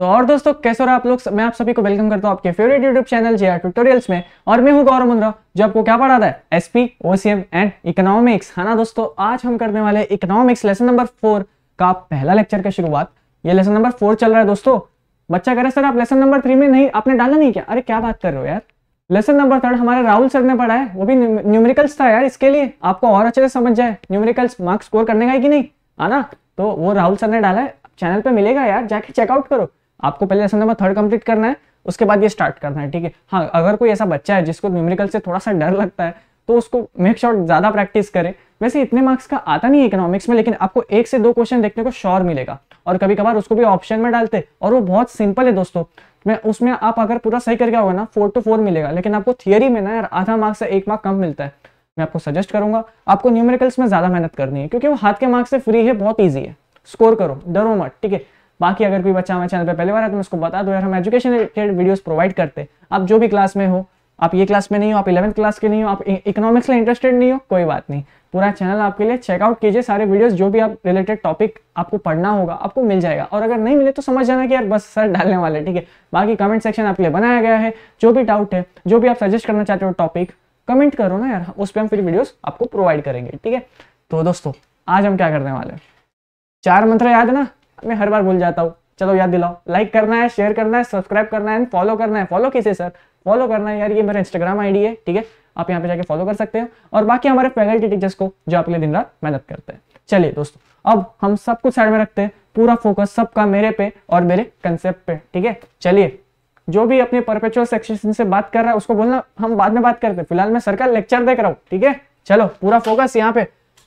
तो और दोस्तों कैसे रहा आप लोग मैं आप सभी को वेलकम करता हूं आपके favourite YouTube channel G tutorials में और मैं हूं गौरव मुंद्रा जो आपको क्या पढ़ाता है एसपी ओसीएम एंड इकोनॉमिक्स है ना दोस्तों आज हम करने वाले इकोनॉमिक्स लेसन नंबर फोर का पहला लेक्चर का शुरुआत ये लेसन नंबर फोर चल रहा है दोस्तों बच्चा कह रहे सर आप लेसन नंबर थ्री में नहीं आपने डाला नहीं क्या अरे क्या बात कर रहे हो यार लेसन नंबर थर्ड हमारे राहुल सर ने पढ़ा है वो भी न्यूमेरिकल्स था यार इसके लिए आपको और अच्छे से समझ जाए न्यूमेरिकल्स मार्क्स स्कोर करने का है कि नहीं है हाँ ना तो वो राहुल सर ने डाला है चैनल पे मिलेगा यार जाके चेकआउट करो आपको पहले लेसन नंबर थर्ड कंप्लीट करना है उसके बाद ये स्टार्ट करना है ठीक है हाँ अगर कोई ऐसा बच्चा है जिसको न्यूमेरिकल से थोड़ा सा डर लगता है तो उसको मेक श्योर sure ज़्यादा प्रैक्टिस करें वैसे इतने मार्क्स का आता नहीं है इकोनॉमिक्स में लेकिन आपको एक से दो क्वेश्चन देखने को श्योर मिलेगा और कभी कभार उसको भी ऑप्शन में डालते और वो बहुत सिंपल है दोस्तों मैं उसमें आप अगर पूरा सही करके आओगे ना फोर टू फोर मिलेगा लेकिन आपको थियरी में ना यार आधा मार्क्स से एक मार्क कम मिलता है मैं आपको सजेस्ट करूंगा आपको न्यूमेरिकल्स में ज़्यादा मेहनत करनी है क्योंकि वो हाथ के मार्क्स से फ्री है बहुत ईजी है स्कोर करो डरो मत ठीक है बाकी अगर कोई बच्चा हमारे चैनल पर पहले बार है तो उसको बता दो यार हम एजुकेशन रिलेटेड वीडियोज़ प्रोवाइड करते हैं आप जो भी क्लास में हो आप ये क्लास में नहीं हो आप इलेवंथ क्लास के नहीं हो आप इकोनॉमिक्स में इंटरेस्टेड नहीं हो कोई बात नहीं पूरा चैनल आपके लिए चेकआउट कीजिए सारे वीडियोस जो भी आप रिलेटेड टॉपिक आपको पढ़ना होगा आपको मिल जाएगा और अगर नहीं मिले तो समझ जाना कि यार बस सर डालने वाले ठीक है बाकी कमेंट सेक्शन आपके लिए बनाया गया है जो भी डाउट है जो भी आप सजेस्ट करना चाहते हो टॉपिक कमेंट करो ना यार उस पर हम फिर वीडियोज आपको प्रोवाइड करेंगे ठीक है तो दोस्तों आज हम क्या करने वाले हैं चार मंत्र याद है ना मैं हर बार भूल जाता हूँ चलो याद दिलाओ लाइक करना है शेयर करना है सब्सक्राइब करना है फॉलो करना है फॉलो किसे सर फॉलो करना है यार ये मेरा इंस्टाग्राम आईडी है ठीक है आप यहाँ पे जाके फॉलो कर सकते हो और बाकी हमारे फैकल्टी टीचर्स को जो आपके लिए दिन रात मेहनत करते हैं चलिए दोस्तों अब हम सब कुछ साइड में रखते हैं पूरा फोकस सबका मेरे पे और मेरे कंसेप्ट पे ठीक है चलिए जो भी अपने परपेचुअल सेक्शन से बात कर रहा है उसको बोलना हम बाद में बात करते हैं फिलहाल मैं सर का लेक्चर देख रहा हूँ ठीक है चलो पूरा फोकस यहाँ पे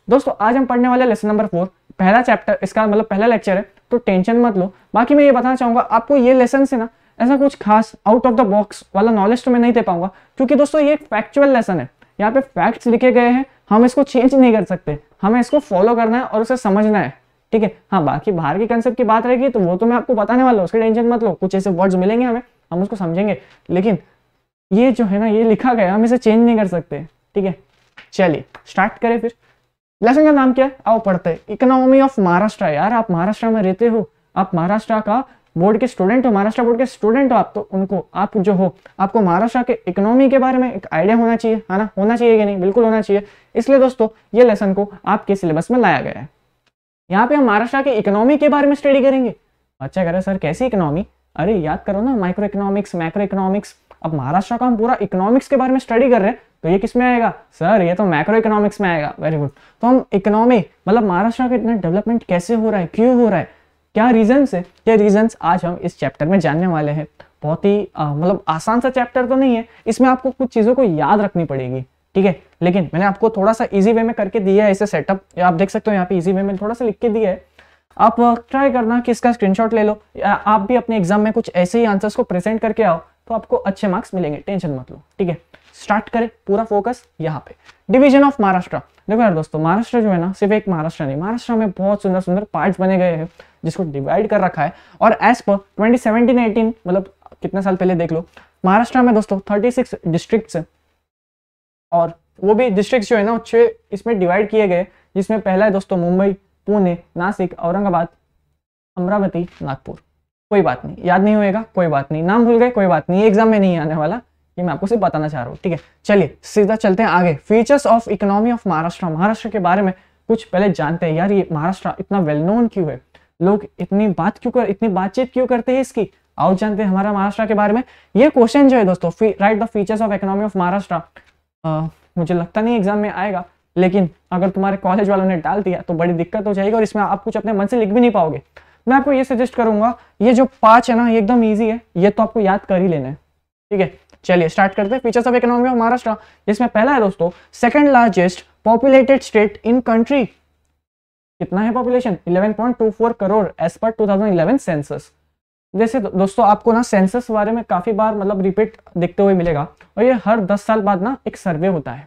दोस्तों आज हम पढ़ने वाले लेसन नंबर फोर पहला चैप्टर इसका मतलब पहला लेक्चर है तो टेंशन मत लो बाकी मैं ये बताना चाहूंगा आपको ये लेसन से ना ऐसा कुछ खास आउट ऑफ द बॉक्स वाला नॉलेज तो मैं नहीं दे पाऊंगा क्योंकि दोस्तों ये फैक्चुअल लेसन है यहाँ पे फैक्ट्स लिखे गए हैं हम इसको चेंज नहीं कर सकते हमें इसको फॉलो करना है और उसे समझना है ठीक है हाँ बाकी बाहर के कंसेप्ट की बात रहेगी तो वो तो मैं आपको बताने वाला हूँ उसके टेंशन मत लो कुछ ऐसे वर्ड्स मिलेंगे हमें हम उसको समझेंगे लेकिन ये जो है ना ये लिखा गया हम इसे चेंज नहीं कर सकते ठीक है चलिए स्टार्ट करें फिर लेसन का नाम क्या है आओ पढ़ते हैं इकोनॉमी ऑफ महाराष्ट्र यार आप महाराष्ट्र में रहते हो आप महाराष्ट्र का बोर्ड के स्टूडेंट हो महाराष्ट्र बोर्ड के स्टूडेंट हो आप तो उनको आप जो हो आपको महाराष्ट्र के इकोनॉमी के बारे में एक आइडिया होना चाहिए है ना होना चाहिए कि नहीं बिल्कुल होना चाहिए इसलिए दोस्तों ये लेसन को आपके सिलेबस में लाया गया है यहाँ पे हम महाराष्ट्र के इकोनॉमी के बारे में स्टडी करेंगे अच्छा करें सर कैसी इकोनॉमी अरे याद करो ना माइक्रो इकोनॉमिक्स मैक्रो इकोनॉमिक्स अब महाराष्ट्र का हम पूरा इकोनॉमिक्स के बारे में स्टडी कर रहे हैं तो ये किस में आएगा सर ये तो मैक्रो इकोनॉमिक्स में आएगा वेरी गुड तो हम इकोनॉमी मतलब महाराष्ट्र का इतना डेवलपमेंट कैसे हो रहा है क्यों हो रहा है क्या रीजन है क्या रीजन्स आज हम इस चैप्टर में जानने वाले हैं बहुत ही मतलब आसान सा चैप्टर तो नहीं है इसमें आपको कुछ चीज़ों को याद रखनी पड़ेगी ठीक है लेकिन मैंने आपको थोड़ा सा इजी वे में करके दिया है इसे सेटअप आप देख सकते हो यहाँ पे इजी वे में थोड़ा सा लिख के दिया है आप ट्राई करना कि इसका स्क्रीनशॉट ले लो आप भी अपने एग्जाम में कुछ ऐसे ही आंसर्स को प्रेजेंट करके आओ तो आपको अच्छे मार्क्स मिलेंगे टेंशन मत लो ठीक है स्टार्ट करें पूरा फोकस यहाँ पे डिवीजन ऑफ महाराष्ट्र देखो यार दोस्तों महाराष्ट्र जो है ना सिर्फ एक महाराष्ट्र नहीं महाराष्ट्र में बहुत सुंदर सुंदर पार्ट्स बने गए हैं जिसको डिवाइड कर रखा है और एज पर ट्वेंटी सेवनटीन मतलब कितने साल पहले देख लो महाराष्ट्र में दोस्तों थर्टी सिक्स डिस्ट्रिक्ट और वो भी डिस्ट्रिक्ट जो है ना छः इसमें डिवाइड किए गए जिसमें पहला है दोस्तों मुंबई पुणे नासिक औरंगाबाद अमरावती नागपुर कोई बात नहीं याद नहीं होएगा कोई बात नहीं नाम भूल गए कोई बात नहीं एग्जाम में नहीं आने वाला ये मैं आपको सिर्फ बताना चाह रहा हूँ ठीक है चलिए सीधा चलते हैं आगे features of economy of Maharashtra Maharashtra के बारे में कुछ पहले जानते हैं यार ये महाराष्ट्र इतना वेल नोन क्यों है लोग इतनी बात क्यों कर इतनी बातचीत क्यों करते हैं इसकी आओ जानते हैं हमारा महाराष्ट्र के बारे में ये क्वेश्चन जो है दोस्तों write the features of economy of Maharashtra मुझे लगता नहीं एग्जाम में आएगा लेकिन अगर तुम्हारे कॉलेज वालों ने डाल दिया तो बड़ी दिक्कत हो जाएगी और इसमें आप कुछ अपने मन से लिख भी नहीं पाओगे मैं आपको ये सजेस्ट करूंगा ये जो पाँच है ना ये एकदम ईजी है ये तो आपको याद कर ही लेना है ठीक है चलिए स्टार्ट करते हैं features of economy of Maharashtra जिसमें पहला है दोस्तों second largest populated state in country कितना है population 11.24 crore as per 2011 census जैसे दो, दोस्तों आपको ना सेंसस बारे में काफी बार मतलब रिपीट देखते हुए मिलेगा और ये हर दस साल बाद ना एक सर्वे होता है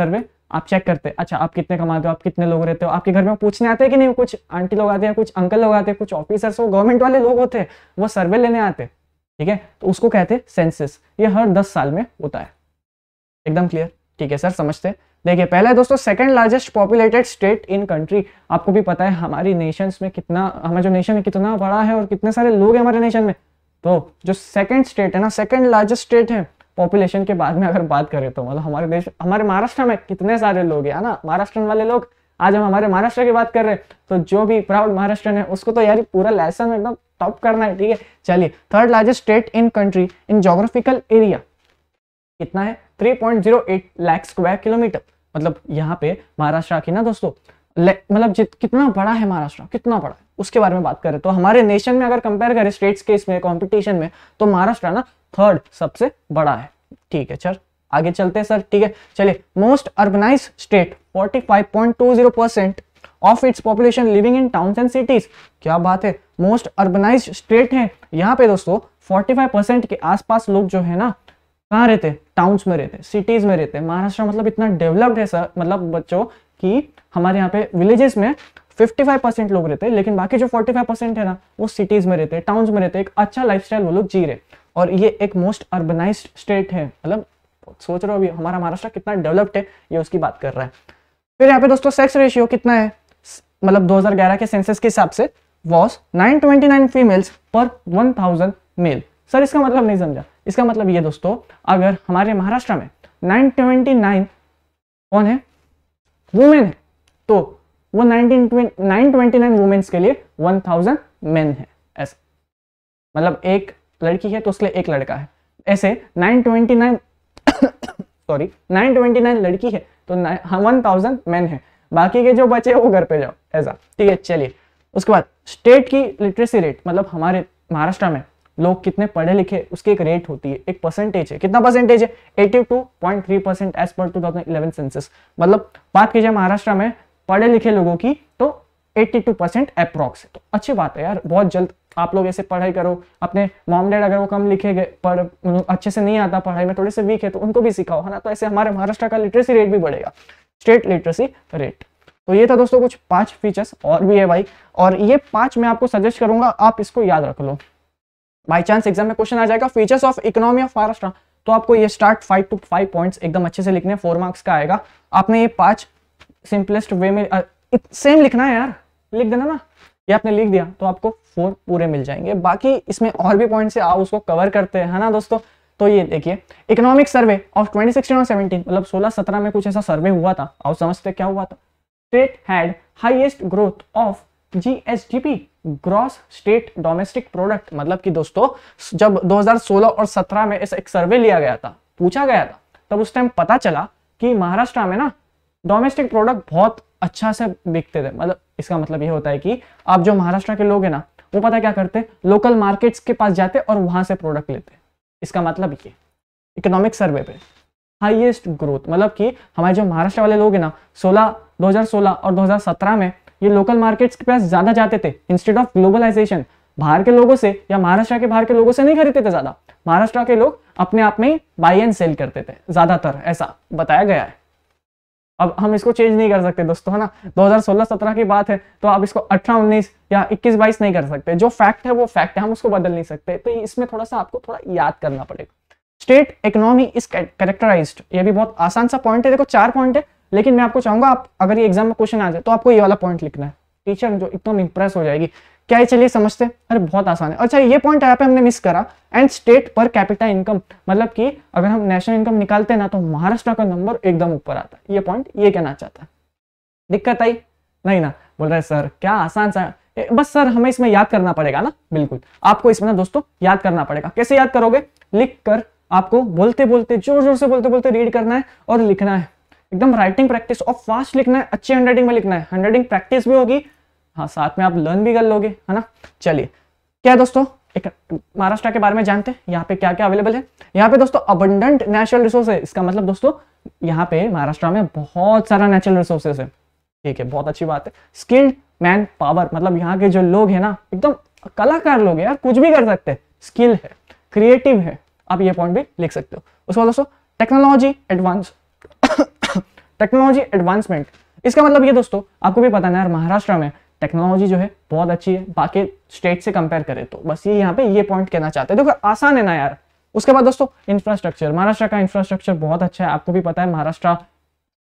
सर्वे आप चेक करते हैं अच्छा आप कितने कमाते हो आप कितने लोग रहते हो आपके घर में पूछने आते हैं कि नहीं कुछ आंटी लोग आते हैं कुछ अंकल लोग आते हैं कुछ ऑफिसर्स वो गवर्नमेंट वाले लोग होते हैं वो सर्वे लेने आते हैं ठीक है तो उसको कहते हैं सेंसिस ये हर दस साल में होता है एकदम क्लियर ठीक है सर समझते हैं देखिए पहला है दोस्तों second largest populated state in country आपको भी पता है हमारी नेशन में कितना हमारे जो नेशन है कितना बड़ा है और कितने सारे लोग हैं हमारे नेशन में तो जो सेकंड स्टेट है ना सेकंड लार्जेस्ट स्टेट है पॉपुलेशन के बाद में अगर बात करें तो मतलब हमारे देश हमारे महाराष्ट्र में कितने सारे लोग हैं ना महाराष्ट्र वाले लोग आज हम हमारे महाराष्ट्र की बात कर रहे हैं तो जो भी प्राउड महाराष्ट्र है उसको तो यार पूरा लेसन एकदम टॉप करना है ठीक है चलिए third largest state in country in geographical area कितना है 3.08 लाख स्क्वायर किलोमीटर मतलब यहाँ पे महाराष्ट्र की ना दोस्तों मतलब कितना बड़ा है महाराष्ट्र कितना बड़ा है उसके बारे में बात करें तो हमारे नेशन में अगर कंपेयर करें स्टेट्स के इसमें कॉम्पिटिशन में तो महाराष्ट्र ना थर्ड सबसे बड़ा है ठीक है चल आगे चलते हैं सर ठीक है चलिए most urbanised state 45.20 percent of its population living in town and cities क्या बात है मोस्ट अर्बनाइज स्टेट है यहाँ पे दोस्तों फोर्टी के आसपास लोग जो है ना कहाँ रहते हैं टाउन्स में रहते हैं सिटीज में रहते हैं महाराष्ट्र मतलब इतना डेवलप्ड है सर मतलब बच्चों कि हमारे यहाँ पे विलेजेस में 55 परसेंट लोग रहते हैं लेकिन बाकी जो 45 परसेंट है ना वो सिटीज में रहते हैं टाउन्स में रहते हैं एक अच्छा लाइफस्टाइल वो लोग जी रहे और ये एक मोस्ट अर्बनाइज स्टेट है मतलब सोच रहे हो अभी हमारा महाराष्ट्र कितना डेवलप्ड है ये उसकी बात कर रहा है फिर यहाँ पे दोस्तों सेक्स रेशियो कितना है मतलब 2011 के सेंसस के हिसाब से वॉज 929 फीमेल्स पर 1000 मेल सर इसका मतलब नहीं समझा इसका मतलब ये दोस्तों अगर हमारे महाराष्ट्र में 929 कौन है वुमेन है तो वो 19 929 वुमेन्स के लिए 1000 मेन है ऐसा मतलब एक लड़की है तो उसके लिए एक लड़का है ऐसे 929 सॉरी 929 लड़की है तो वन थाउजेंड मैन है बाकी के जो बचे वो घर पे जाओ ऐसा ठीक है चलिए उसके बाद स्टेट की लिटरेसी रेट मतलब हमारे महाराष्ट्र में लोग कितने पढ़े लिखे उसकी एक रेट होती है एक परसेंटेज है कितना परसेंटेज है two point three percent as per two thousand eleven census मतलब बात कीजिए महाराष्ट्र में पढ़े लिखे लोगों की तो 82% अप्रॉक्स तो अच्छी बात है यार बहुत जल्द आप लोग ऐसे पढ़ाई करो अपने मॉम डैड अगर वो कम लिखे गए पर मतलब अच्छे से नहीं आता पढ़ाई में थोड़े से वीक है तो उनको भी सिखाओ है ना तो ऐसे हमारे महाराष्ट्र का लिटरेसी रेट भी बढ़ेगा स्टेट लिटरेसी रेट तो ये था दोस्तों कुछ पांच फीचर्स और भी है भाई और ये पांच मैं आपको सजेस्ट करूंगा आप इसको याद रख लो बाई चांस एग्जाम में क्वेश्चन आ जाएगा features of economy of Maharashtra तो आपको ये start five to five points एकदम अच्छे से लिखने फोर मार्क्स का आएगा आपने ये पांच सिंपलेस्ट वे में सेम लिखना है यार लिख देना ना ये आपने लिख दिया तो आपको फोर पूरे मिल जाएंगे बाकी इसमें और भी पॉइंट्स है आप उसको कवर करते हैं है ना दोस्तों तो ये देखिए इकोनॉमिक सर्वे ऑफ 2016 और 17 मतलब 16 17 में कुछ ऐसा सर्वे हुआ था आप समझते क्या हुआ था state had highest growth of GSDP gross state domestic product मतलब कि दोस्तों जब 2016 और 17 में एक सर्वे लिया गया था पूछा गया था तब उस टाइम पता चला कि महाराष्ट्र में ना डोमेस्टिक प्रोडक्ट बहुत अच्छा से बिकते थे मतलब इसका मतलब ये होता है कि आप जो महाराष्ट्र के लोग हैं ना वो पता क्या करते लोकल मार्केट्स के पास जाते और वहां से प्रोडक्ट लेते इसका मतलब ये इकोनॉमिक सर्वे पे हाईएस्ट ग्रोथ मतलब कि हमारे जो महाराष्ट्र वाले लोग हैं ना 16 2016 और 2017 में ये लोकल मार्केट्स के पास ज़्यादा जाते थे इंस्टेड ऑफ ग्लोबलाइजेशन बाहर के लोगों से या महाराष्ट्र के बाहर के लोगों से नहीं खरीदते थे ज़्यादा महाराष्ट्र के लोग अपने आप में बाई एंड सेल करते थे ज़्यादातर ऐसा बताया गया है अब हम इसको चेंज नहीं कर सकते दोस्तों है ना 2016-17 की बात है तो आप इसको अठारह उन्नीस या इक्कीस बाईस नहीं कर सकते जो फैक्ट है वो फैक्ट है हम उसको बदल नहीं सकते तो इसमें थोड़ा सा आपको थोड़ा याद करना पड़ेगा स्टेट इकोनॉमी इज कैरेक्टराइज ये भी बहुत आसान सा पॉइंट है देखो चार पॉइंट है लेकिन मैं आपको चाहूंगा आप अगर ये एग्जाम में क्वेश्चन आ जाए तो आपको ये वाला पॉइंट लिखना है टीचर जो एकदम इंप्रेस हो जाएगी क्या है चलिए समझते अरे बहुत आसान है अच्छा ये पॉइंट यहाँ पे हमने मिस करा and state per capital income मतलब कि अगर हम नेशनल इनकम निकालते हैं ना तो महाराष्ट्र का नंबर एकदम ऊपर आता है ये पॉइंट ये कहना चाहता है दिक्कत आई नहीं ना बोल रहे सर क्या आसान सा बस सर हमें इसमें याद करना पड़ेगा ना बिल्कुल आपको इसमें ना दोस्तों याद करना पड़ेगा कैसे याद करोगे लिख कर आपको बोलते बोलते जोर जोर से बोलते बोलते रीड करना है और लिखना है एकदम राइटिंग प्रैक्टिस और फास्ट लिखना है अच्छी हैंडराइटिंग में लिखना है हैंडराइटिंग प्रैक्टिस भी होगी हाँ साथ में आप लर्न भी कर लोगे है ना चलिए क्या दोस्तों एक महाराष्ट्र के बारे में जानते हैं यहाँ पे क्या क्या अवेलेबल है यहाँ पे दोस्तों अबंडेंट नेचुरल रिसोर्स है इसका मतलब दोस्तों यहाँ पे महाराष्ट्र में बहुत सारा नेचुरल रिसोर्सेस है ठीक है बहुत अच्छी बात है स्किल्ड मैन पावर मतलब यहाँ के जो लोग हैं ना एकदम कलाकार लोग हैं यार कुछ भी कर सकते हैं स्किल है क्रिएटिव है आप ये पॉइंट भी लिख सकते हो उसके बाद दोस्तों टेक्नोलॉजी एडवांस टेक्नोलॉजी एडवांसमेंट इसका मतलब ये दोस्तों आपको भी पता ना यार महाराष्ट्र में टेक्नोलॉजी जो है बहुत अच्छी है बाकी स्टेट से कंपेयर करें तो बस ये यहाँ पे ये पॉइंट कहना चाहते हैं देखो आसान है ना यार उसके बाद दोस्तों इंफ्रास्ट्रक्चर महाराष्ट्र का इंफ्रास्ट्रक्चर बहुत अच्छा है आपको भी पता है महाराष्ट्र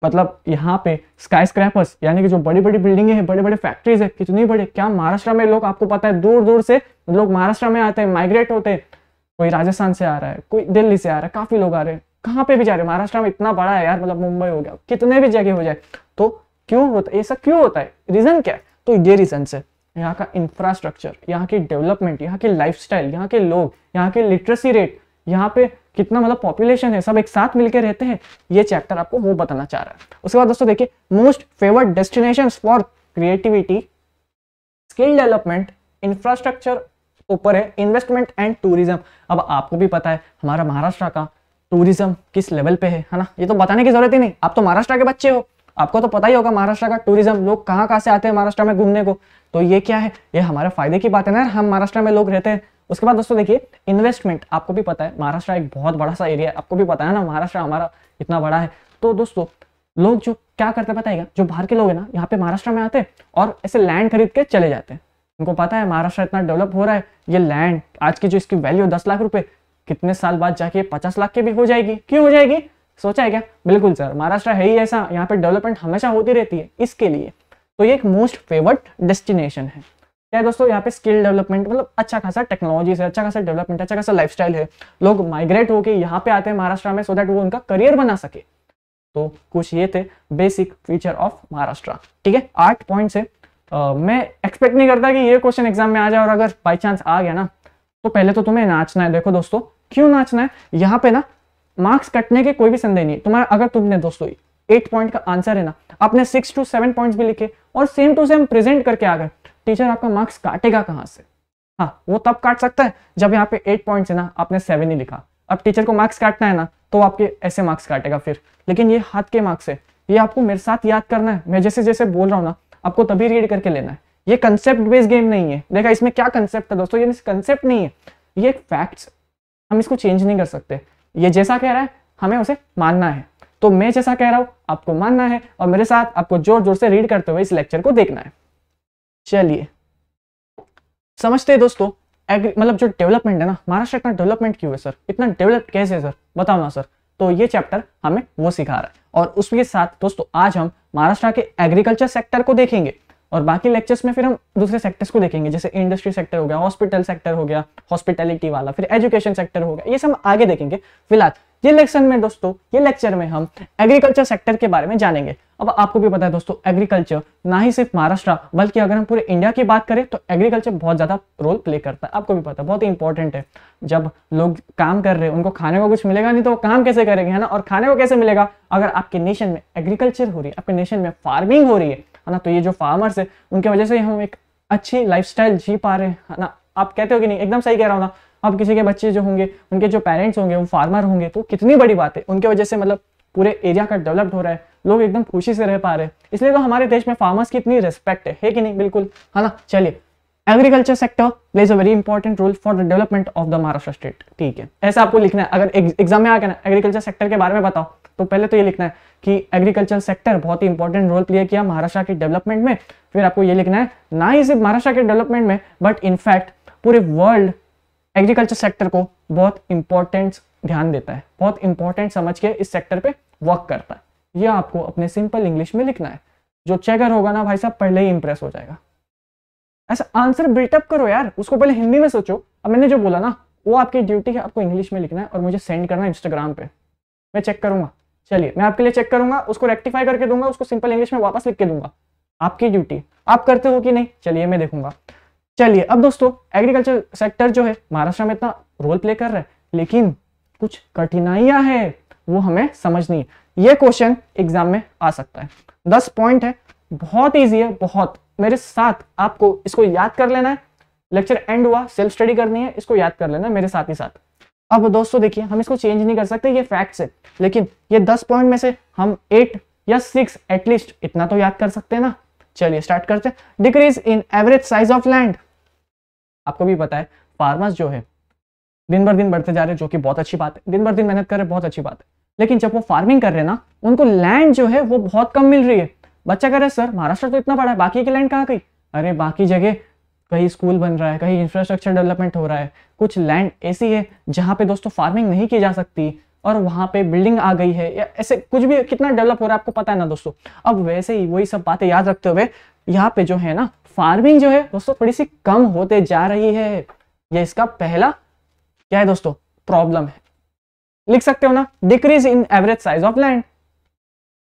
मतलब यहाँ पे स्काई स्क्रैपर्स यानी कि जो बड़ी बड़ी बिल्डिंगे हैं बड़े बड़े फैक्ट्रीज है कितनी बड़े क्या महाराष्ट्र में लोग आपको पता है दूर दूर से लोग महाराष्ट्र में आते हैं माइग्रेट होते हैं कोई राजस्थान से आ रहा है कोई दिल्ली से आ रहा है काफी लोग आ रहे हैं कहाँ पे भी जा रहे हैं महाराष्ट्र में इतना बड़ा है यार मतलब मुंबई हो गया कितने भी जगह हो जाए तो क्यों होता है ऐसा क्यों होता है रीजन क्या है तो ये रीज़न है यहाँ का इंफ्रास्ट्रक्चर यहाँ की डेवलपमेंट यहाँ की लाइफस्टाइल यहाँ के लोग यहाँ के लिटरेसी रेट यहाँ पे कितना मतलब पॉपुलेशन है सब एक साथ मिलकर रहते हैं ये चैप्टर आपको वो बताना चाह रहा है उसके बाद दोस्तों देखिए most favoured destination for creativity skill development infrastructure ऊपर है इन्वेस्टमेंट एंड टूरिज्म अब आपको भी पता है हमारा महाराष्ट्र का टूरिज्म किस लेवल पे है है ना ये तो बताने की जरूरत ही नहीं आप तो महाराष्ट्र के बच्चे हो आपको तो पता ही होगा महाराष्ट्र का टूरिज्म लोग कहाँ कहाँ से आते हैं महाराष्ट्र में घूमने को तो ये क्या है ये हमारे फायदे की बात है ना हम महाराष्ट्र में लोग रहते हैं उसके बाद दोस्तों देखिए इन्वेस्टमेंट आपको भी पता है महाराष्ट्र एक बहुत बड़ा सा एरिया है आपको भी पता है ना महाराष्ट्र हमारा इतना बड़ा है तो दोस्तों लोग जो क्या करते पता है जो बाहर के लोग हैं ना यहाँ पे महाराष्ट्र में आते हैं और ऐसे लैंड खरीद के चले जाते हैं उनको पता है महाराष्ट्र इतना डेवलप हो रहा है ये लैंड आज की जो इसकी वैल्यू दस लाख रुपए कितने साल बाद जाके पचास लाख के भी हो जाएगी क्यों हो जाएगी सोचा है क्या बिल्कुल सर महाराष्ट्र है ही ऐसा यहाँ पे डेवलपमेंट हमेशा होती रहती है इसके लिए तो ये एक मोस्ट फेवर्ड डेस्टिनेशन है क्या दोस्तों यहाँ पे स्किल डेवलपमेंट मतलब अच्छा खासा टेक्नोलॉजी है अच्छा खासा डेवलपमेंट अच्छा खासा लाइफ है लोग माइग्रेट होकर यहाँ पे आते हैं महाराष्ट्र में सो so दैट वो उनका करियर बना सके तो कुछ ये थे बेसिक फीचर ऑफ महाराष्ट्र ठीक है आठ पॉइंट है आ, मैं एक्सपेक्ट नहीं करता कि ये क्वेश्चन एग्जाम में आ जाए और अगर बाई चांस आ गया ना तो पहले तो तुम्हें नाचना है देखो दोस्तों क्यों नाचना है यहाँ पे ना मार्क्स कटने के कोई भी संदेह नहीं तुम्हारा अगर तुमने दोस्तों एट पॉइंट का आंसर है ना आपने सिक्स टू सेवन पॉइंट भी लिखे और सेम टू सेम प्रेजेंट करके आ गए टीचर आपका मार्क्स काटेगा कहाँ से हाँ वो तब काट सकता है जब यहाँ पे एट पॉइंट है ना आपने सेवन ही लिखा अब टीचर को मार्क्स काटना है ना तो आपके ऐसे मार्क्स काटेगा फिर लेकिन ये हाथ के मार्क्स है ये आपको मेरे साथ याद करना है मैं जैसे जैसे बोल रहा हूँ ना आपको तभी रीड करके लेना है ये कंसेप्ट बेस्ड गेम नहीं है देखा इसमें क्या कंसेप्ट है दोस्तों ये कंसेप्ट नहीं है ये फैक्ट्स हम इसको चेंज नहीं कर सकते ये जैसा कह रहा है हमें उसे मानना है तो मैं जैसा कह रहा हूं आपको मानना है और मेरे साथ आपको जोर जोर से रीड करते हुए इस लेक्चर को देखना है चलिए समझते हैं दोस्तों मतलब जो डेवलपमेंट है ना महाराष्ट्र इतना डेवलपमेंट क्यों है सर इतना डेवलप कैसे है सर बताओ ना सर तो ये चैप्टर हमें वो सिखा रहा है और उसके साथ दोस्तों आज हम महाराष्ट्र के एग्रीकल्चर सेक्टर को देखेंगे और बाकी लेक्चर्स में फिर हम दूसरे सेक्टर्स को देखेंगे जैसे इंडस्ट्री सेक्टर हो गया हॉस्पिटल सेक्टर हो गया हॉस्पिटैलिटी वाला फिर एजुकेशन सेक्टर हो गया ये सब आगे देखेंगे फिलहाल ये लेक्चर में दोस्तों ये लेक्चर में हम एग्रीकल्चर सेक्टर के बारे में जानेंगे अब आपको भी पता है दोस्तों एग्रीकल्चर ना ही सिर्फ महाराष्ट्र बल्कि अगर हम पूरे इंडिया की बात करें तो एग्रीकल्चर बहुत ज्यादा रोल प्ले करता है आपको भी पता है बहुत इंपॉर्टेंट है जब लोग काम कर रहे हैं उनको खाने को कुछ मिलेगा नहीं तो काम कैसे करेंगे है ना और खाने को कैसे मिलेगा अगर आपके नेशन में एग्रीकल्चर हो रही है आपके नेशन में फार्मिंग हो रही है है ना तो ये जो फार्मर्स है उनकी वजह से हम एक अच्छी लाइफ जी पा रहे हैं है ना आप कहते हो कि नहीं एकदम सही कह रहा हूँ ना अब किसी के बच्चे जो होंगे उनके जो पेरेंट्स होंगे वो फार्मर होंगे तो कितनी बड़ी बात है उनके वजह से मतलब पूरे एरिया का डेवलप्ड हो रहा है लोग एकदम खुशी से रह पा रहे हैं इसलिए तो हमारे देश में फार्मर्स की इतनी रिस्पेक्ट है, है कि नहीं बिल्कुल है ना चलिए agriculture sector plays a very important role for the development of the Maharashtra state ठीक है ऐसा आपको लिखना है अगर एग्जाम में आके ना एग्रीकल्चर सेक्टर के बारे में बताओ तो पहले तो ये लिखना है कि एग्रीकल्चर सेक्टर बहुत ही इंपॉर्टेंट रोल प्ले किया महाराष्ट्र के डेवलपमेंट में फिर आपको ये लिखना है ना ही सिर्फ महाराष्ट्र के डेवलपमेंट में बट इनफैक्ट पूरे वर्ल्ड एग्रीकल्चर सेक्टर को बहुत इंपॉर्टेंट ध्यान देता है बहुत इंपॉर्टेंट समझ के इस सेक्टर पे वर्क करता है यह आपको अपने सिंपल इंग्लिश में लिखना है जो चेकर होगा ना भाई साहब पहले ही इंप्रेस हो जाएगा ऐसा आंसर बिल्टअप करो यार उसको पहले हिंदी में सोचो अब मैंने जो बोला ना वो आपकी ड्यूटी है आपको इंग्लिश में लिखना है और मुझे सेंड करना है इंस्टाग्राम पे मैं चेक करूंगा चलिए मैं आपके लिए चेक करूंगा उसको रेक्टिफाई करके दूंगा उसको सिंपल इंग्लिश में वापस लिख के दूंगा आपकी ड्यूटी आप करते हो कि नहीं चलिए मैं देखूंगा चलिए अब दोस्तों एग्रीकल्चर सेक्टर जो है महाराष्ट्र में इतना रोल प्ले कर रहा है लेकिन कुछ कठिनाइयां है वो हमें समझनी है ये क्वेश्चन एग्जाम में आ सकता है दस पॉइंट है बहुत ईजी है बहुत मेरे साथ आपको इसको याद कर लेना है लेक्चर एंड हुआ सेल्फ स्टडी करनी है इसको याद कर लेना है मेरे साथ ही साथ अब दोस्तों देखिए हम इसको चेंज नहीं कर सकते ये फैक्ट्स है लेकिन ये दस पॉइंट में से हम एट या सिक्स एटलीस्ट इतना तो याद कर सकते हैं ना चलिए स्टार्ट करते हैं decrease in average size of land आपको भी पता है फार्मर्स जो है दिन भर दिन बढ़ते जा रहे हैं जो कि बहुत अच्छी बात है दिन भर दिन मेहनत कर रहे हैं बहुत अच्छी बात है लेकिन जब वो फार्मिंग कर रहे हैं ना उनको लैंड जो है वो बहुत कम मिल रही है बच्चा कह रहे सर महाराष्ट्र तो इतना बड़ा है बाकी की लैंड कहाँ गई अरे बाकी जगह कहीं स्कूल बन रहा है कहीं इंफ्रास्ट्रक्चर डेवलपमेंट हो रहा है कुछ लैंड ऐसी है जहाँ पे दोस्तों फार्मिंग नहीं की जा सकती और वहाँ पे बिल्डिंग आ गई है या ऐसे कुछ भी कितना डेवलप हो रहा है आपको पता है ना दोस्तों अब वैसे ही वही सब बातें याद रखते हुए यहाँ पे जो है ना फार्मिंग जो है दोस्तों थोड़ी सी कम होते जा रही है ये इसका पहला क्या है दोस्तों प्रॉब्लम है लिख सकते हो ना decrease in average size of land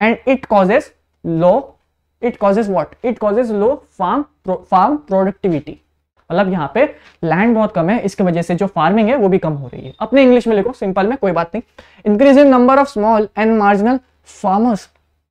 and it causes low it causes what it causes low farm farm productivity मतलब यहाँ पे लैंड बहुत कम है इसकी वजह से जो फार्मिंग है वो भी कम हो रही है अपने इंग्लिश में लिखो सिंपल में कोई बात नहीं increase in number of small and marginal farmers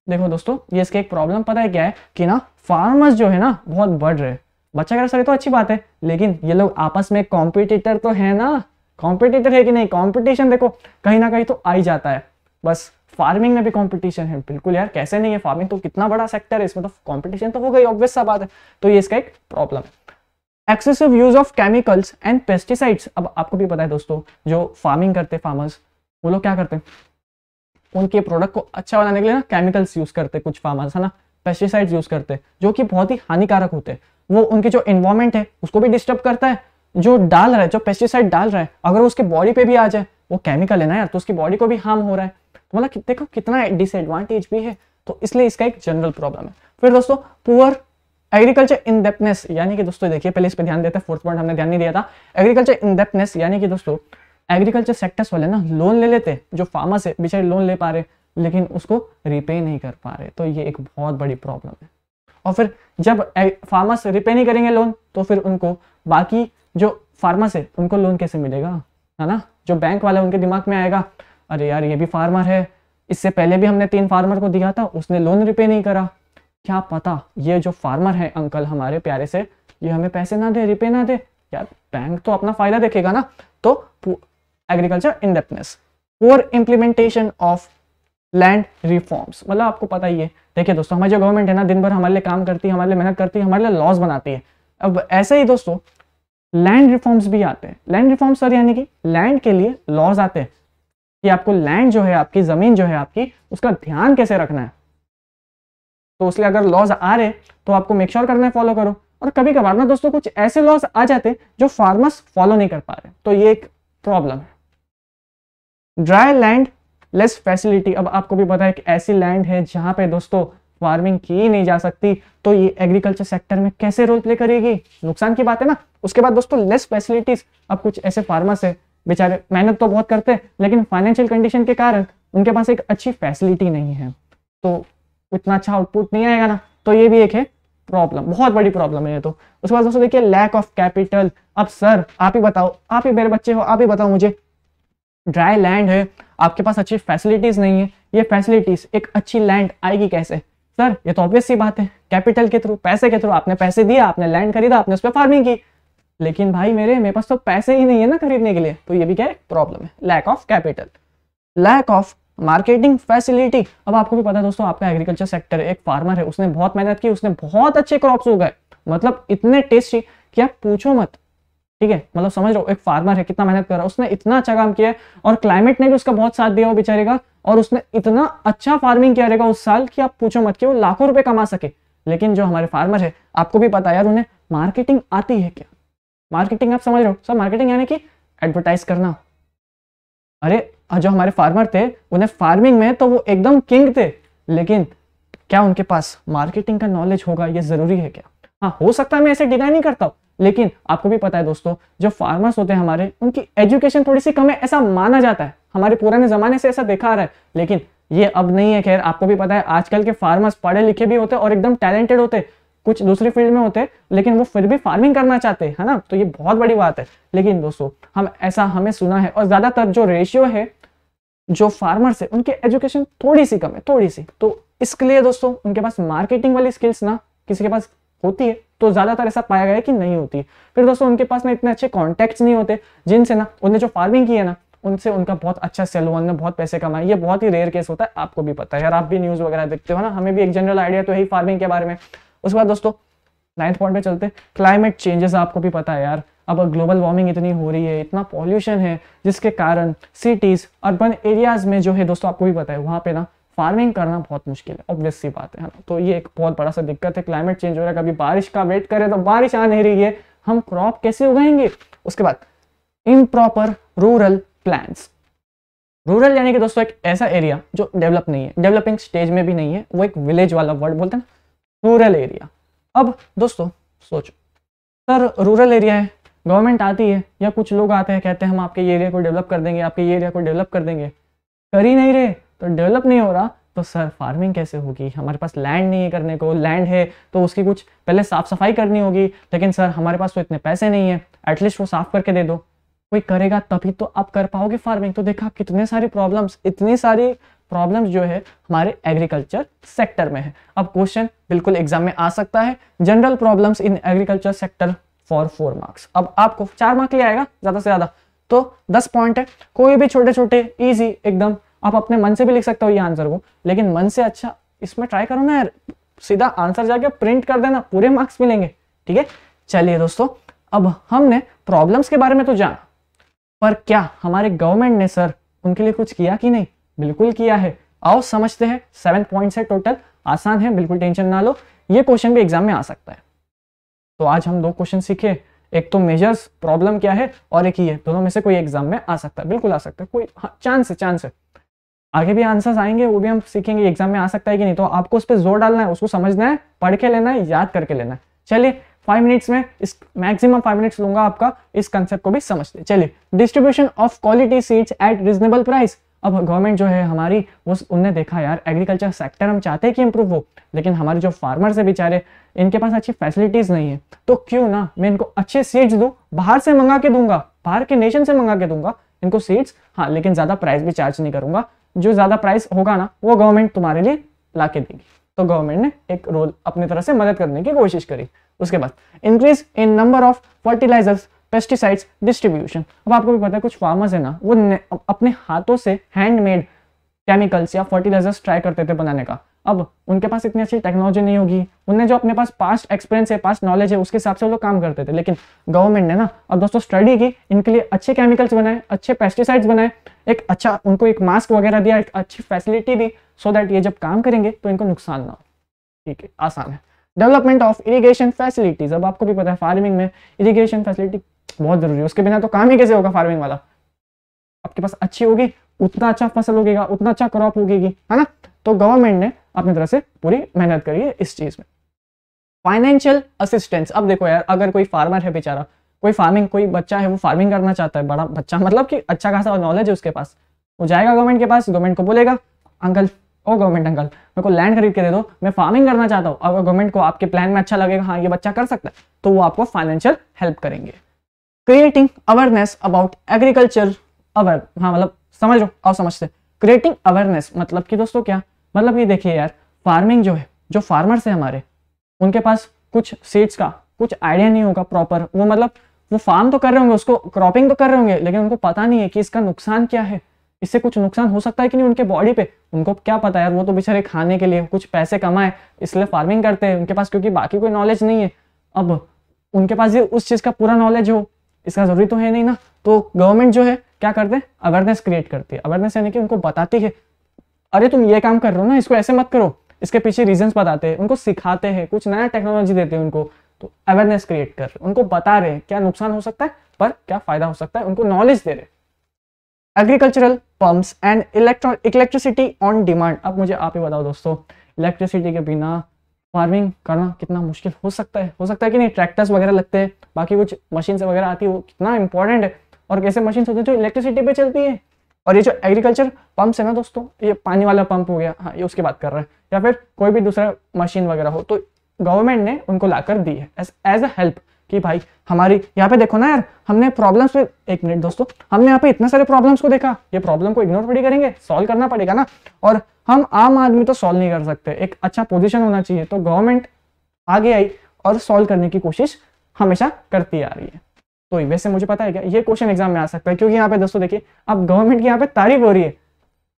देखो दोस्तों ये इसके एक प्रॉब्लम पता है क्या है कि ना फार्मर्स जो है ना बहुत बढ़ रहे बच्चा कह रहे तो अच्छी बात है लेकिन ये लोग आपस में कॉम्पिटिटर तो है ना कॉम्पिटिटर है कि नहीं कॉम्पिटिशन देखो कहीं ना कहीं तो आ ही जाता है बस फार्मिंग में भी कंपटीशन है बिल्कुल यार कैसे नहीं है फार्मिंग तो कितना बड़ा सेक्टर है इसमें तो कंपटीशन तो हो गई ऑब्वियस सा बात है तो ये इसका एक problem excessive use of chemicals and pesticides अब आपको भी पता है दोस्तों जो फार्मिंग करते फार्मर्स वो लोग क्या करते उनके प्रोडक्ट को अच्छा बनाने के लिए ना केमिकल्स यूज करते कुछ फार्मर्स है ना पेस्टिसाइड्स यूज करते जो कि बहुत ही हानिकारक होते हैं वो उनके जो इन्वायरमेंट है उसको भी डिस्टर्ब करता है जो डाल रहा है जो पेस्टिसाइड डाल रहा है अगर उसके बॉडी पे भी आ जाए वो केमिकल है ना यार तो उसकी बॉडी को भी हार्म हो रहा है तो मतलब कि, देखो कितना डिसएडवांटेज भी है तो इसलिए इसका एक जनरल प्रॉब्लम है फिर दोस्तों पुअर एग्रीकल्चर इनडेप्टनेस यानी कि दोस्तों देखिए पहले इस पर ध्यान देते हैं फोर्थ पॉइंट हमने ध्यान नहीं दिया था एग्रीकल्चर इनडेप्टनेस यानी कि दोस्तों एग्रीकल्चर सेक्टर्स वाले ना लोन ले लेते जो फार्मर्स है बेचारे लोन ले पा रहे लेकिन उसको रिपे नहीं कर पा रहे तो ये एक बहुत बड़ी प्रॉब्लम है और फिर जब फार्मर्स रिपे नहीं करेंगे लोन तो फिर उनको बाकी जो फार्मर्स है उनको लोन कैसे मिलेगा है ना जो बैंक वाला उनके दिमाग में आएगा अरे यार ये भी फार्मर है इससे पहले भी हमने तीन फार्मर को दिया था उसने लोन रिपे नहीं करा क्या पता ये जो फार्मर है अंकल हमारे प्यारे से ये हमें पैसे ना दे रिपे ना दे यार बैंक तो अपना फायदा देखेगा ना तो agriculture indebtedness poor implementation of land reforms मतलब आपको पता ही है देखिए दोस्तों हमारी जो गवर्नमेंट है ना दिन भर हमारे लिए काम करती है हमारे लिए मेहनत करती है हमारे लिए लॉस बनाती है अब ऐसे ही दोस्तों लैंड रिफॉर्म्स भी आते हैं लैंड रिफॉर्म्स सर यानी कि लैंड के लिए लॉज आते हैं कि आपको लैंड जो है आपकी ज़मीन जो है आपकी उसका ध्यान कैसे रखना है तो उसके अगर लॉज आ रहे तो आपको मेक श्योर sure करना है फॉलो करो और कभी कभार ना दोस्तों कुछ ऐसे लॉज आ जाते जो फार्मर्स फॉलो नहीं कर पा रहे तो ये एक प्रॉब्लम है ड्राई लैंड लेस फैसिलिटी अब आपको भी पता है कि ऐसी लैंड है जहां पे दोस्तों फार्मिंग की नहीं जा सकती तो ये एग्रीकल्चर सेक्टर में कैसे रोल प्ले करेगी नुकसान की बात है ना उसके बाद दोस्तों लेस फैसिलिटीज अब कुछ ऐसे फार्मर्स है बेचारे मेहनत तो बहुत करते हैं लेकिन फाइनेंशियल कंडीशन के कारण उनके पास एक अच्छी फैसिलिटी नहीं है तो इतना अच्छा आउटपुट नहीं आएगा ना तो ये भी एक है प्रॉब्लम बहुत बड़ी प्रॉब्लम है ये तो उसके बाद दोस्तों देखिए लैक ऑफ कैपिटल अब सर आप ही बताओ आप ही मेरे बच्चे हो आप ही बताओ मुझे ड्राई लैंड है आपके पास अच्छी फैसिलिटीज नहीं है ये फैसिलिटीज एक अच्छी लैंड आएगी कैसे सर ये तो ऑब्वियस सी बात है कैपिटल के थ्रू पैसे के थ्रू आपने पैसे दिए आपने लैंड खरीदा आपने उस पर फार्मिंग की लेकिन भाई मेरे मेरे पास तो पैसे ही नहीं है ना खरीदने के लिए तो ये भी क्या है प्रॉब्लम है lack of capital lack of marketing facility अब आपको भी पता है दोस्तों आपका एग्रीकल्चर सेक्टर एक फार्मर है उसने बहुत मेहनत की उसने बहुत अच्छे क्रॉप्स उगाए मतलब इतने टेस्टी कि आप पूछो मत ठीक है मतलब समझ लो एक फार्मर है कितना मेहनत कर रहा है उसने इतना अच्छा काम किया है और क्लाइमेट ने भी उसका बहुत साथ दिया वो बेचारे का और उसने इतना अच्छा फार्मिंग किया रहेगा उस साल कि आप पूछो मत कि वो लाखों रुपए कमा सके लेकिन जो हमारे फार्मर है आपको भी पता है यार उन्हें मार्केटिंग आती है क्या मार्केटिंग आप समझ रहे हो सर मार्केटिंग यानी कि एडवर्टाइज करना अरे जो हमारे फार्मर थे उन्हें फार्मिंग में तो वो एकदम किंग थे लेकिन क्या उनके पास मार्केटिंग का नॉलेज होगा ये जरूरी है क्या हाँ हो सकता है मैं ऐसे डिनाई नहीं करता हूँ लेकिन आपको भी पता है दोस्तों जो फार्मर्स होते हैं हमारे उनकी एजुकेशन थोड़ी सी कम है ऐसा माना जाता है हमारे पुराने जमाने से ऐसा देखा आ रहा है लेकिन ये अब नहीं है खैर आपको भी पता है आजकल के फार्मर्स पढ़े लिखे भी होते और एकदम टैलेंटेड होते कुछ दूसरे फील्ड में होते लेकिन वो फिर भी फार्मिंग करना चाहते हैं है ना तो ये बहुत बड़ी बात है लेकिन दोस्तों हम ऐसा हमें सुना है और ज़्यादातर जो रेशियो है जो फार्मर्स है उनके एजुकेशन थोड़ी सी कम है थोड़ी सी तो इसके लिए दोस्तों उनके पास मार्केटिंग वाली स्किल्स ना किसी के पास होती है तो ज्यादातर ऐसा पाया गया है कि नहीं होती फिर दोस्तों उनके पास ना इतने अच्छे कॉन्टेक्ट नहीं होते जिनसे ना उन्हें जो फार्मिंग की है ना उनसे उनका बहुत अच्छा सेल हुआ बहुत पैसे कमाए ये बहुत ही रेयर केस होता है आपको भी पता है यार आप भी न्यूज वगैरह देखते हो ना हमें भी एक जनरल आइडिया तो यही फार्मिंग के बारे में उसके बाद दोस्तों नाइन्थ पॉइंट पे चलते क्लाइमेट चेंजेस आपको भी पता है यार अब ग्लोबल वार्मिंग इतनी हो रही है इतना पॉल्यूशन है जिसके कारण सिटीज अर्बन एरियाज में जो है दोस्तों आपको भी पता है वहाँ पे ना फार्मिंग करना बहुत मुश्किल है ऑब्वियस सी बात है ना हाँ। तो ये एक बहुत बड़ा सा दिक्कत है क्लाइमेट चेंज हो रहा है कभी बारिश का वेट करें तो बारिश आ नहीं रही है हम क्रॉप कैसे उगाएंगे उसके बाद इम्प्रॉपर रूरल प्लान्स रूरल यानी कि दोस्तों एक ऐसा एरिया जो डेवलप नहीं है डेवलपिंग स्टेज में भी नहीं है वो एक विलेज वाला वर्ड बोलते हैं रूरल एरिया अब दोस्तों सोचो सर रूरल एरिया है गवर्नमेंट आती है या कुछ लोग आते हैं कहते हैं हम आपके एरिया को डेवलप कर देंगे आपके एरिया को डेवलप कर देंगे कर ही नहीं रहे तो डेवलप नहीं हो रहा तो सर फार्मिंग कैसे होगी हमारे पास लैंड नहीं है करने को लैंड है तो उसकी कुछ पहले साफ सफाई करनी होगी लेकिन सर हमारे पास तो इतने पैसे नहीं है एटलीस्ट वो साफ करके दे दो कोई करेगा तभी तो आप कर पाओगे फार्मिंग तो देखा कितने सारी प्रॉब्लम्स इतनी सारी प्रॉब्लम्स जो है हमारे एग्रीकल्चर सेक्टर में है अब क्वेश्चन बिल्कुल एग्जाम में आ सकता है general problems in agriculture sector for four marks अब आपको चार मार्क ले आएगा ज्यादा से ज्यादा तो दस पॉइंट है कोई भी छोटे छोटे इजी एकदम आप अपने मन से भी लिख सकते हो ये आंसर को लेकिन मन से अच्छा इसमें ट्राई करो ना यार सीधा आंसर जाके प्रिंट कर देना पूरे मार्क्स मिलेंगे ठीक है चलिए दोस्तों अब हमने प्रॉब्लम्स के बारे में तो जाना पर क्या हमारे गवर्नमेंट ने सर उनके लिए कुछ किया कि नहीं बिल्कुल किया है आओ समझते हैं सेवन पॉइंट्स है टोटल आसान है बिल्कुल टेंशन ना लो ये क्वेश्चन भी एग्जाम में आ सकता है तो आज हम दो क्वेश्चन सीखे एक तो मेजर्स प्रॉब्लम क्या है और एक ही है दोनों में से कोई एग्जाम में आ सकता है बिल्कुल आ सकता है कोई हाँ, चांस है चांस है आगे भी आंसर्स आएंगे वो भी हम सीखेंगे एग्जाम में आ सकता है कि नहीं तो आपको उस पर जोर डालना है उसको समझना है पढ़ के लेना है याद करके लेना है चलिए फाइव मिनट्स में इस मैक्सिमम फाइव मिनट्स लूंगा आपका इस कंसेप्ट को भी समझते चलिए distribution of quality seeds at reasonable price अब गवर्नमेंट जो है हमारी उस उनने देखा यार एग्रीकल्चर सेक्टर हम चाहते हैं कि इम्प्रूव हो लेकिन हमारे जो फार्मर्स है बेचारे इनके पास अच्छी फैसिलिटीज़ नहीं है तो क्यों ना मैं इनको अच्छे सीड्स दूँ बाहर से मंगा के दूंगा बाहर के नेशन से मंगा के दूंगा इनको सीड्स हाँ लेकिन ज़्यादा प्राइस भी चार्ज नहीं करूंगा जो ज़्यादा प्राइस होगा ना वो गवर्नमेंट तुम्हारे लिए ला के देगी तो गवर्नमेंट ने एक रोल अपनी तरह से मदद करने की कोशिश करी उसके बाद increase in number of fertilisers pesticides distribution अब आपको भी पता है कुछ फार्मर्स है ना वो अपने हाथों से हैंडमेड केमिकल्स या फर्टिलाइजर्स ट्राई करते थे बनाने का अब उनके पास इतनी अच्छी टेक्नोलॉजी नहीं होगी उनने जो अपने पास पास्ट एक्सपीरियंस है पास्ट नॉलेज है उसके हिसाब से वो लोग काम करते थे लेकिन गवर्नमेंट ने ना अब दोस्तों स्टडी की इनके लिए अच्छे केमिकल्स बनाए अच्छे पेस्टिसाइड्स बनाए एक अच्छा उनको एक मास्क वगैरह दिया एक अच्छी फैसिलिटी दी सो दैट ये जब काम करेंगे तो इनको नुकसान ना हो ठीक है आसान है डेवलपमेंट ऑफ इरीगेशन फैसिलिटीज अब आपको भी पता है फार्मिंग में इरीगेशन फैसिलिटी बहुत जरूरी है उसके बिना तो काम ही कैसे होगा फार्मिंग वाला आपके पास अच्छी होगी उतना अच्छा फसल उगेगा उतना अच्छा क्रॉप उगेगी है ना तो गवर्नमेंट ने अपनी तरह से पूरी मेहनत करी है इस चीज में फाइनेंशियल असिस्टेंस अब देखो यार अगर कोई फार्मर है बेचारा कोई फार्मिंग कोई बच्चा है वो फार्मिंग करना चाहता है बड़ा बच्चा मतलब कि अच्छा खासा नॉलेज है उसके पास वो जाएगा गवर्नमेंट के पास गवर्नमेंट को बोलेगा अंकल ओ गवर्नमेंट अंकल मेरे को लैंड खरीद के दे दो मैं फार्मिंग करना चाहता हूँ अगर गवर्नमेंट को आपके प्लान में अच्छा लगेगा हाँ ये बच्चा कर सकता है तो वो आपको फाइनेंशियल हेल्प करेंगे creating awareness about agriculture aware हाँ मतलब समझ लो और समझते क्रिएटिंग अवेयरनेस मतलब कि दोस्तों क्या मतलब ये देखिए यार फार्मिंग जो है जो फार्मर्स है हमारे उनके पास कुछ सीड्स का कुछ आइडिया नहीं होगा प्रॉपर वो मतलब वो फार्म तो कर रहे होंगे उसको क्रॉपिंग तो कर रहे होंगे लेकिन उनको पता नहीं है कि इसका नुकसान क्या है इससे कुछ नुकसान हो सकता है कि नहीं उनके बॉडी पे उनको क्या पता यार वो तो बेचारे खाने के लिए कुछ पैसे कमाए इसलिए फार्मिंग करते हैं उनके पास क्योंकि बाकी कोई नॉलेज नहीं है अब उनके पास ये उस चीज़ का पूरा नॉलेज हो इसका ज़रूरी तो है नहीं ना तो गवर्नमेंट जो है क्या करते हैं अवेयरनेस क्रिएट करती है अवेयरनेस यानी कि उनको बताती है अरे तुम ये काम कर रहे हो ना इसको ऐसे मत करो इसके पीछे रीजंस बताते हैं उनको सिखाते हैं कुछ नया टेक्नोलॉजी देते हैं उनको तो अवेयरनेस क्रिएट कर रहे उनको बता रहे हैं क्या नुकसान हो सकता है पर क्या फायदा हो सकता है उनको नॉलेज दे रहे agricultural pumps and electron electricity on demand अब मुझे आप ही बताओ दोस्तों इलेक्ट्रिसिटी के बिना फार्मिंग करना कितना मुश्किल हो सकता है हो सकता है कि नहीं ट्रैक्टर्स वगैरह लगते हैं बाकी कुछ मशीन वगैरह आती है वो कितना इंपॉर्टेंट है और कैसे मशीन होते हैं जो इलेक्ट्रिसिटी पे चलती है और ये जो एग्रीकल्चर पंप्स है ना दोस्तों ये पानी वाला पंप हो गया हाँ ये उसकी बात कर रहे हैं या फिर कोई भी दूसरा मशीन वगैरह हो तो गवर्नमेंट ने उनको ला दी है एज अ हेल्प कि भाई हमारी यहाँ पे देखो ना यार हमने प्रॉब्लम्स पे एक मिनट दोस्तों हमने यहाँ पे इतने सारे प्रॉब्लम्स को देखा ये प्रॉब्लम को इग्नोर थोड़ी करेंगे सॉल्व करना पड़ेगा ना और हम आम आदमी तो सॉल्व नहीं कर सकते एक अच्छा पोजिशन होना चाहिए तो गवर्नमेंट आगे आई और सॉल्व करने की कोशिश हमेशा करती आ रही है तो वैसे मुझे पता है क्या ये क्वेश्चन एग्जाम में आ सकता है क्योंकि यहाँ पे दोस्तों देखिए अब गवर्नमेंट की यहाँ पे तारीफ हो रही है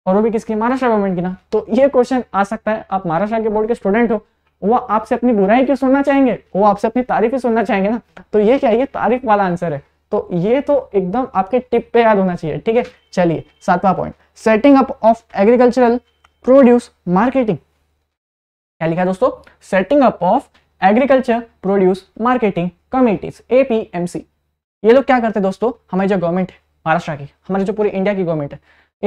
और वो भी किसकी महाराष्ट्र गवर्नमेंट की ना तो ये क्वेश्चन आ सकता है आप महाराष्ट्र के बोर्ड के स्टूडेंट हो वो आपसे अपनी बुराई क्यों सुनना चाहेंगे वो आपसे अपनी तारीफ ही सुनना चाहेंगे ना तो ये क्या है ये तारीफ वाला आंसर है तो ये तो एकदम आपके टिप पे याद होना चाहिए ठीक है चलिए सातवा point setting up of agricultural produce marketing क्या लिखा है दोस्तों setting up of agriculture produce marketing committees APMC ये लोग क्या करते दोस्तों हमारी जो गवर्नमेंट है महाराष्ट्र की हमारी जो पूरी इंडिया की गवर्नमेंट है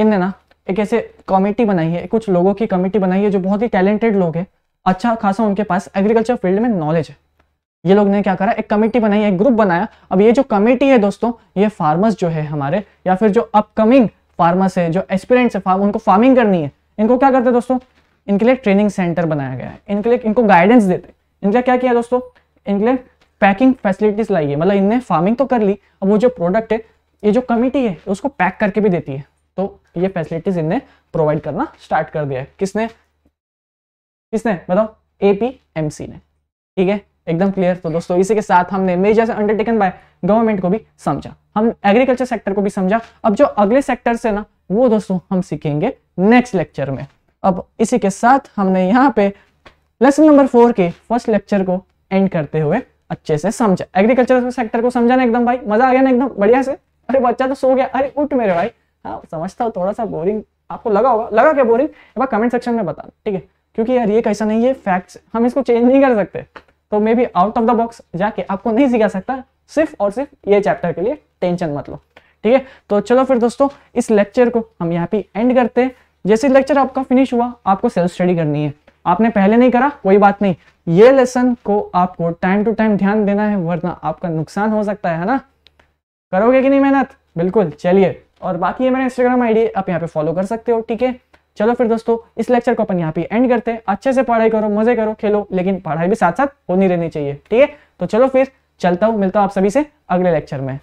इनने ना एक ऐसे कमेटी बनाई है कुछ लोगों की कमेटी बनाई है जो बहुत ही टैलेंटेड लोग हैं अच्छा खासा उनके पास एग्रीकल्चर फील्ड में नॉलेज है ये लोग ने क्या करा एक कमेटी बनाई एक ग्रुप बनाया अब ये जो कमेटी है दोस्तों ये फार्मर्स जो है हमारे या फिर जो अपकमिंग फार्मर्स है जो एस्पिरेंट्स है फार्म उनको फार्मिंग करनी है इनको क्या करते हैं दोस्तों इनके लिए ट्रेनिंग सेंटर बनाया गया है इनके लिए इनको गाइडेंस देते इनके क्या किया दोस्तों इनके लिए पैकिंग फैसिलिटीज लाई है मतलब इनने फार्मिंग तो कर ली अब वो जो प्रोडक्ट है ये जो कमिटी है उसको पैक करके भी देती है तो ये फैसिलिटीज इनने प्रोवाइड करना स्टार्ट कर दिया है किसने किसने मतलब एपीएमसी ने ठीक है एकदम क्लियर तो दोस्तों इसी के साथ हमने मेजर अंडरटेकन बाय गवर्नमेंट को भी समझा हम एग्रीकल्चर सेक्टर को भी समझा अब जो अगले सेक्टर से ना वो दोस्तों हम सीखेंगे नेक्स्ट लेक्चर में अब इसी के साथ हमने यहाँ पे लेसन नंबर फोर के फर्स्ट लेक्चर को एंड करते हुए अच्छे से समझा एग्रीकल्चर सेक्टर को समझाना एकदम भाई मजा आ गया ना एकदम बढ़िया से अरे बच्चा तो सो गया अरे उठ मेरे भाई हाँ समझता हूँ थोड़ा सा बोरिंग आपको लगा होगा लगा क्या बोरिंग एक बार कमेंट सेक्शन में बता ठीक है क्योंकि यार ये कैसा नहीं है फैक्ट्स हम इसको चेंज नहीं कर सकते तो maybe out of the box जाके आपको नहीं सिखा सकता सिर्फ और सिर्फ ये चैप्टर के लिए टेंशन मत लो ठीक है तो चलो फिर दोस्तों इस लेक्चर को हम यहाँ पे एंड करते हैं जैसे लेक्चर आपका फिनिश हुआ आपको सेल्फ स्टडी करनी है आपने पहले नहीं करा कोई बात नहीं ये लेसन को आपको टाइम टू टाइम ध्यान देना है वरना आपका नुकसान हो सकता है ना करोगे कि नहीं मेहनत बिल्कुल चलिए और बाकी ये मेरा इंस्टाग्राम आईडी आप यहाँ पे फॉलो कर सकते हो ठीक है चलो फिर दोस्तों इस लेक्चर को अपन यहाँ पे एंड करते हैं अच्छे से पढ़ाई करो मजे करो खेलो लेकिन पढ़ाई भी साथ साथ होनी रहनी चाहिए ठीक है तो चलो फिर चलता हूँ मिलता हूँ आप सभी से अगले लेक्चर में